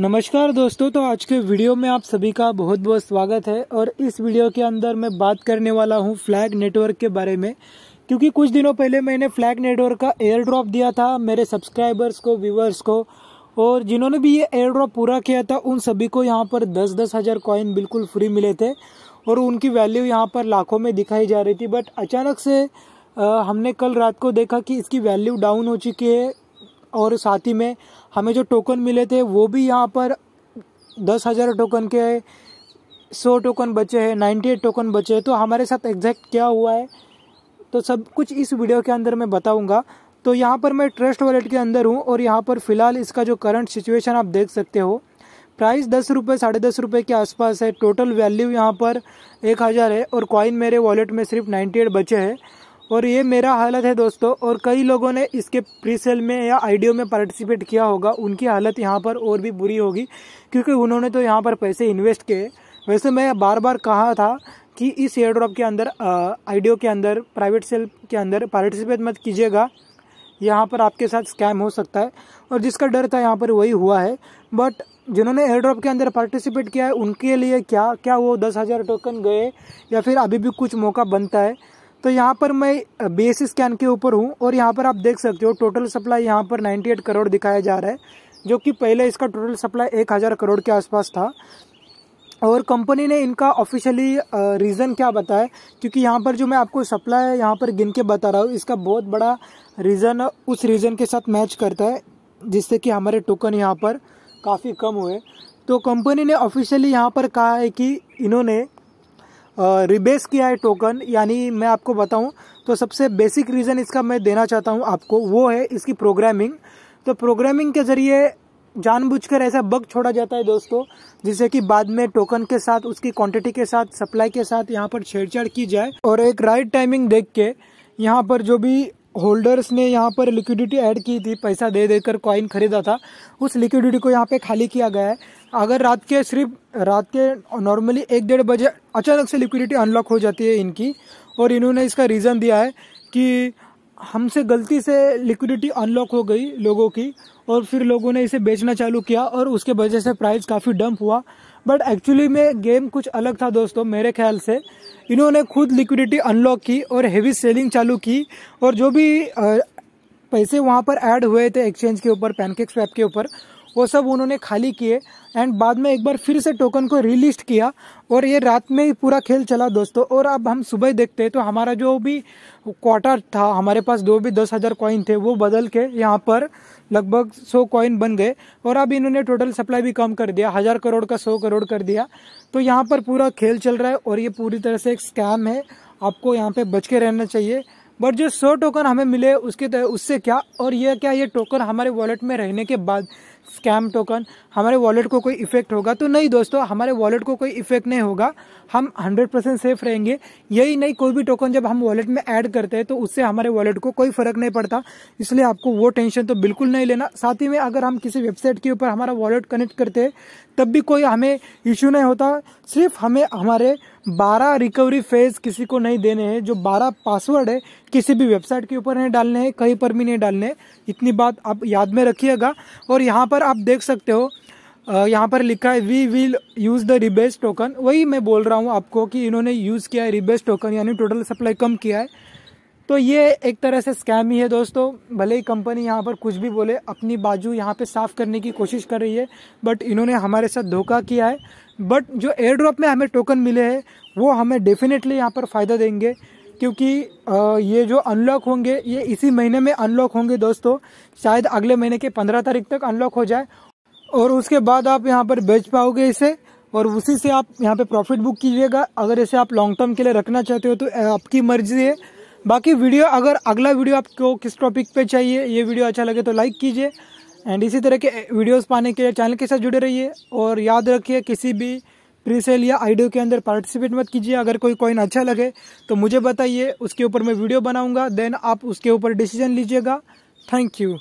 नमस्कार दोस्तों तो आज के वीडियो में आप सभी का बहुत बहुत स्वागत है और इस वीडियो के अंदर मैं बात करने वाला हूं फ्लैग नेटवर्क के बारे में क्योंकि कुछ दिनों पहले मैंने फ्लैग नेटवर्क का एयर ड्रॉप दिया था मेरे सब्सक्राइबर्स को व्यूवर्स को और जिन्होंने भी ये एयर ड्रॉप पूरा किया था उन सभी को यहाँ पर दस दस हज़ार कॉइन बिल्कुल फ्री मिले थे और उनकी वैल्यू यहाँ पर लाखों में दिखाई जा रही थी बट अचानक से आ, हमने कल रात को देखा कि इसकी वैल्यू डाउन हो चुकी है और साथ ही में हमें जो टोकन मिले थे वो भी यहाँ पर दस हज़ार टोकन के सौ टोकन बचे हैं नाइन्टी एट टोकन बचे हैं तो हमारे साथ एग्जैक्ट क्या हुआ है तो सब कुछ इस वीडियो के अंदर मैं बताऊँगा तो यहाँ पर मैं ट्रस्ट वॉलेट के अंदर हूँ और यहाँ पर फ़िलहाल इसका जो करंट सिचुएशन आप देख सकते हो प्राइस दस रुपये साढ़े दस रुपये के आसपास है टोटल वैल्यू यहाँ पर एक हज़ार है और कॉइन मेरे वॉलेट में सिर्फ नाइन्टी एट बचे हैं और ये मेरा हालत है दोस्तों और कई लोगों ने इसके प्री सेल में या आईडीओ में पार्टिसिपेट किया होगा उनकी हालत यहाँ पर और भी बुरी होगी क्योंकि उन्होंने तो यहाँ पर पैसे इन्वेस्ट किए वैसे मैं बार बार कहा था कि इस एयर ड्रॉप के अंदर आईडीओ के अंदर प्राइवेट सेल के अंदर पार्टिसिपेट मत कीजिएगा यहाँ पर आपके साथ स्कैम हो सकता है और जिसका डर था यहाँ पर वही हुआ है बट जिन्होंने एयर ड्रॉप के अंदर पार्टिसिपेट किया है उनके लिए क्या क्या वो दस हज़ार टोकन गए या फिर अभी भी कुछ मौका बनता है तो यहाँ पर मैं बेस स्कैन के ऊपर हूँ और यहाँ पर आप देख सकते हो टोटल सप्लाई यहाँ पर 98 करोड़ दिखाया जा रहा है जो कि पहले इसका टोटल सप्लाई एक हज़ार करोड़ के आसपास था और कंपनी ने इनका ऑफिशियली रीज़न क्या बताया क्योंकि यहाँ पर जो मैं आपको सप्लाई यहाँ पर गिन के बता रहा हूँ इसका बहुत बड़ा रीज़न उस रीज़न के साथ मैच करता है जिससे कि हमारे टोकन यहाँ पर काफ़ी कम हुए तो कंपनी ने ऑफिशियली यहाँ पर कहा है कि इन्होंने रिबेस किया है टोकन यानी मैं आपको बताऊं तो सबसे बेसिक रीज़न इसका मैं देना चाहता हूं आपको वो है इसकी प्रोग्रामिंग तो प्रोग्रामिंग के ज़रिए जानबूझकर ऐसा बग छोड़ा जाता है दोस्तों जिससे कि बाद में टोकन के साथ उसकी क्वांटिटी के साथ सप्लाई के साथ यहाँ पर छेड़छाड़ की जाए और एक राइट टाइमिंग देख के यहाँ पर जो भी होल्डर्स ने यहाँ पर लिक्विडिटी ऐड की थी पैसा दे देकर कॉइन खरीदा था उस लिक्विडिटी को यहाँ पे खाली किया गया है अगर रात के सिर्फ रात के नॉर्मली एक डेढ़ बजे अचानक से लिक्विडिटी अनलॉक हो जाती है इनकी और इन्होंने इसका रीज़न दिया है कि हमसे गलती से लिक्विडिटी अनलॉक हो गई लोगों की और फिर लोगों ने इसे बेचना चालू किया और उसके वजह से प्राइस काफ़ी डंप हुआ बट एक्चुअली में गेम कुछ अलग था दोस्तों मेरे ख्याल से इन्होंने खुद लिक्विडिटी अनलॉक की और हेवी सेलिंग चालू की और जो भी पैसे वहाँ पर ऐड हुए थे एक्सचेंज के ऊपर पैनकेक स्वैप के ऊपर वो सब उन्होंने खाली किए एंड बाद में एक बार फिर से टोकन को रिलिस्ट किया और ये रात में ही पूरा खेल चला दोस्तों और अब हम सुबह देखते हैं तो हमारा जो भी क्वार्टर था हमारे पास दो भी दस हज़ार कॉइन थे वो बदल के यहाँ पर लगभग सौ कॉइन बन गए और अब इन्होंने टोटल सप्लाई भी कम कर दिया हज़ार करोड़ का सौ करोड़ कर दिया तो यहाँ पर पूरा खेल चल रहा है और ये पूरी तरह से एक स्कैम है आपको यहाँ पर बच के रहना चाहिए बट जो सौ टोकन हमें मिले उसके उससे क्या और यह क्या ये टोकन हमारे वॉलेट में रहने के बाद स्कैम टोकन हमारे वॉलेट को कोई इफेक्ट होगा तो नहीं दोस्तों हमारे वॉलेट को कोई इफेक्ट नहीं होगा हम 100 परसेंट सेफ रहेंगे यही नहीं कोई भी टोकन जब हम वॉलेट में ऐड करते हैं तो उससे हमारे वॉलेट को कोई फर्क नहीं पड़ता इसलिए आपको वो टेंशन तो बिल्कुल नहीं लेना साथ ही में अगर हम किसी वेबसाइट के ऊपर हमारा वॉलेट कनेक्ट करते हैं तब भी कोई हमें इश्यू नहीं होता सिर्फ हमें हमारे बारह रिकवरी फेज किसी को नहीं देने हैं जो बारह पासवर्ड है किसी भी वेबसाइट के ऊपर नहीं डालने हैं कहीं पर भी नहीं डालने हैं इतनी बात आप याद में रखिएगा और यहाँ पर आप देख सकते हो यहाँ पर लिखा है we will use the rebased token वही मैं बोल रहा हूँ आपको कि इन्होंने यूज़ किया है रिबेस्ट टोकन यानी टोटल सप्लाई कम किया है तो ये एक तरह से स्कैम ही है दोस्तों भले ही कंपनी यहाँ पर कुछ भी बोले अपनी बाजू यहाँ पे साफ़ करने की कोशिश कर रही है बट इन्होंने हमारे साथ धोखा किया है बट जो एयर ड्रॉप में हमें टोकन मिले हैं वो हमें डेफिनेटली यहाँ पर फ़ायदा देंगे क्योंकि ये जो अनलॉक होंगे ये इसी महीने में अनलॉक होंगे दोस्तों शायद अगले महीने के पंद्रह तारीख तक अनलॉक हो जाए और उसके बाद आप यहाँ पर बेच पाओगे इसे और उसी से आप यहाँ पर प्रॉफिट बुक कीजिएगा अगर इसे आप लॉन्ग टर्म के लिए रखना चाहते हो तो आपकी मर्जी है बाकी वीडियो अगर अगला वीडियो आपको किस टॉपिक पे चाहिए ये वीडियो अच्छा लगे तो लाइक कीजिए एंड इसी तरह के वीडियोस पाने के लिए चैनल के साथ जुड़े रहिए और याद रखिए किसी भी प्री सेल या आइडियो के अंदर पार्टिसिपेट मत कीजिए अगर कोई कॉइन अच्छा लगे तो मुझे बताइए उसके ऊपर मैं वीडियो बनाऊँगा देन आप उसके ऊपर डिसीजन लीजिएगा थैंक यू